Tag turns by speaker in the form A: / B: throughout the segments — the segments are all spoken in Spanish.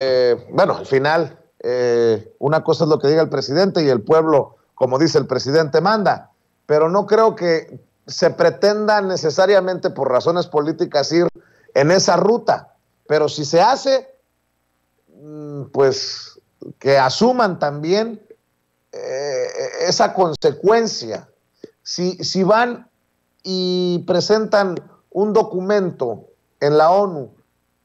A: Eh, bueno, al final, eh, una cosa es lo que diga el presidente y el pueblo, como dice el presidente, manda, pero no creo que se pretenda necesariamente por razones políticas ir en esa ruta, pero si se hace, mm, pues que asuman también eh, esa consecuencia. si van y presentan un documento en la ONU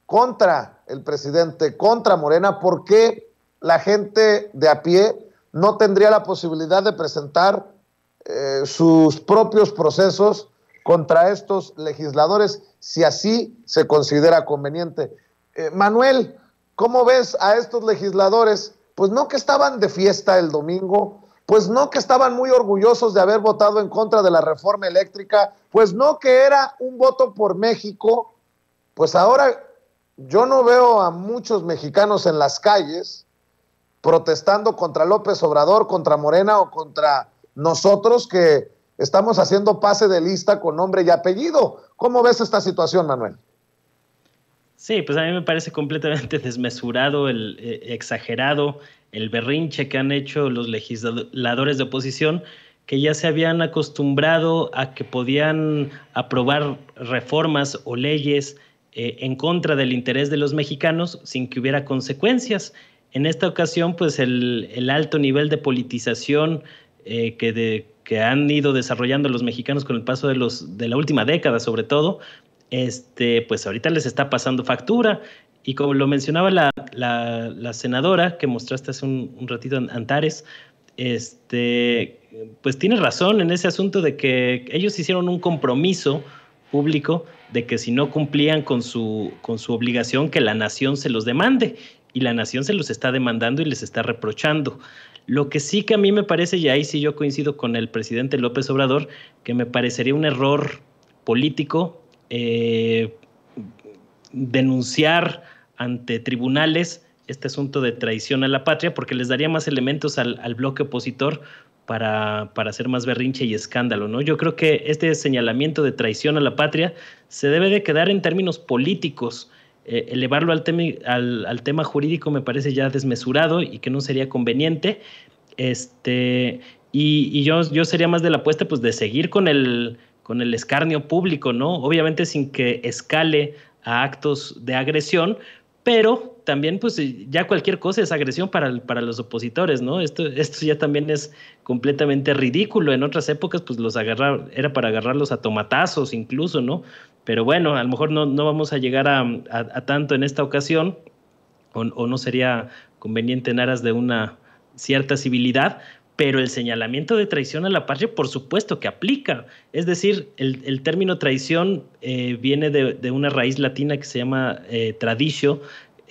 A: contra el presidente, contra Morena, ¿por qué la gente de a pie no tendría la posibilidad de presentar eh, sus propios procesos contra estos legisladores si así se considera conveniente? Eh, Manuel, ¿cómo ves a estos legisladores? Pues no que estaban de fiesta el domingo, pues no que estaban muy orgullosos de haber votado en contra de la reforma eléctrica, pues no que era un voto por México, pues ahora yo no veo a muchos mexicanos en las calles protestando contra López Obrador, contra Morena o contra nosotros que estamos haciendo pase de lista con nombre y apellido. ¿Cómo ves esta situación, Manuel?
B: Sí, pues a mí me parece completamente desmesurado, el, eh, exagerado, el berrinche que han hecho los legisladores de oposición, que ya se habían acostumbrado a que podían aprobar reformas o leyes eh, en contra del interés de los mexicanos sin que hubiera consecuencias. En esta ocasión, pues el, alto nivel de politización eh, que, han ido desarrollando los mexicanos con el paso de, la última década, sobre todo, este, pues ahorita les está pasando factura. Y como lo mencionaba la, senadora que mostraste hace un, un ratito, Antares, este, pues tiene razón en ese asunto de que ellos hicieron un compromiso público de que si no cumplían con su, obligación, que la nación se los demande. Y la nación se los está demandando y les está reprochando. Lo que sí que a mí me parece, y ahí sí yo coincido con el presidente López Obrador, que me parecería un error político eh, denunciar ante tribunales este asunto de traición a la patria, porque les daría más elementos al, bloque opositor para, hacer más berrinche y escándalo, ¿no? Yo creo que este señalamiento de traición a la patria se debe de quedar en términos políticos. Eh, elevarlo al, al, tema jurídico me parece ya desmesurado y que no sería conveniente. Este, y, yo, yo sería más de la apuesta pues, de seguir con el, con el escarnio público, ¿no? Obviamente sin que escale a actos de agresión, pero también pues ya cualquier cosa es agresión para, para los opositores, ¿no? Esto, esto ya también es completamente ridículo. En otras épocas pues los agarrar, era para agarrarlos a tomatazos incluso, ¿no? Pero bueno, a lo mejor no, no vamos a llegar a, tanto en esta ocasión o, no sería conveniente en aras de una cierta civilidad. Pero el señalamiento de traición a la patria, por supuesto que aplica. Es decir, el, término traición eh, viene de, una raíz latina que se llama eh, tradicio,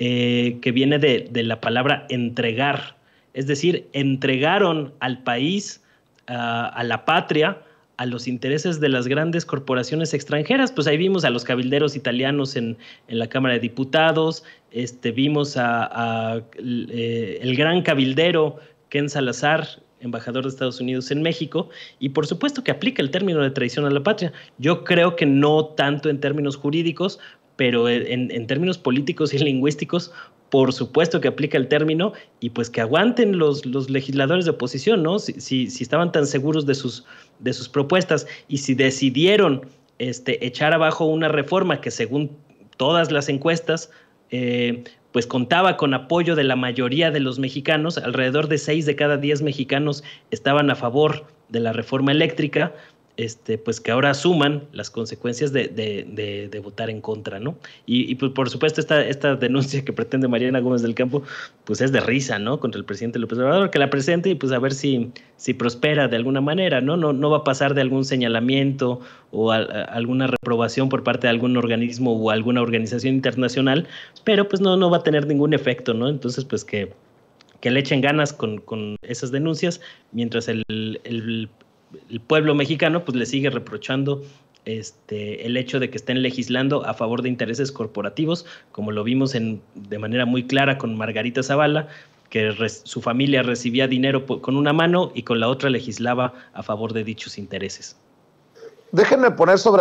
B: eh, que viene de, la palabra entregar. Es decir, entregaron al país, ah, a la patria, a los intereses de las grandes corporaciones extranjeras. Pues ahí vimos a los cabilderos italianos en, la Cámara de Diputados, este, vimos a, eh, el gran cabildero Ken Salazar, embajador de Estados Unidos en México, y por supuesto que aplica el término de traición a la patria. Yo creo que no tanto en términos jurídicos, pero en, términos políticos y lingüísticos, por supuesto que aplica el término, y pues que aguanten los, los legisladores de oposición, ¿no? Si, estaban tan seguros de sus, de sus propuestas y si decidieron este, echar abajo una reforma que según todas las encuestas eh, pues contaba con apoyo de la mayoría de los mexicanos, alrededor de 6 de cada 10 mexicanos estaban a favor de la reforma eléctrica, este, pues que ahora asuman las consecuencias de, votar en contra, ¿no? Y, pues por supuesto esta, esta, denuncia que pretende Mariana Gómez del Campo, pues es de risa, ¿no? Contra el presidente López Obrador, que la presente y pues a ver si, si prospera de alguna manera, ¿no? No, no va a pasar de algún señalamiento o alguna reprobación por parte de algún organismo o alguna organización internacional, pero pues no, no va a tener ningún efecto, ¿no? Entonces pues que que le echen ganas con, esas denuncias, mientras el, el, el pueblo mexicano pues le sigue reprochando este, el hecho de que estén legislando a favor de intereses corporativos, como lo vimos en, de manera muy clara con Margarita Zavala, que su familia recibía dinero con una mano y con la otra legislaba a favor de dichos intereses.
A: Déjenme poner sobre la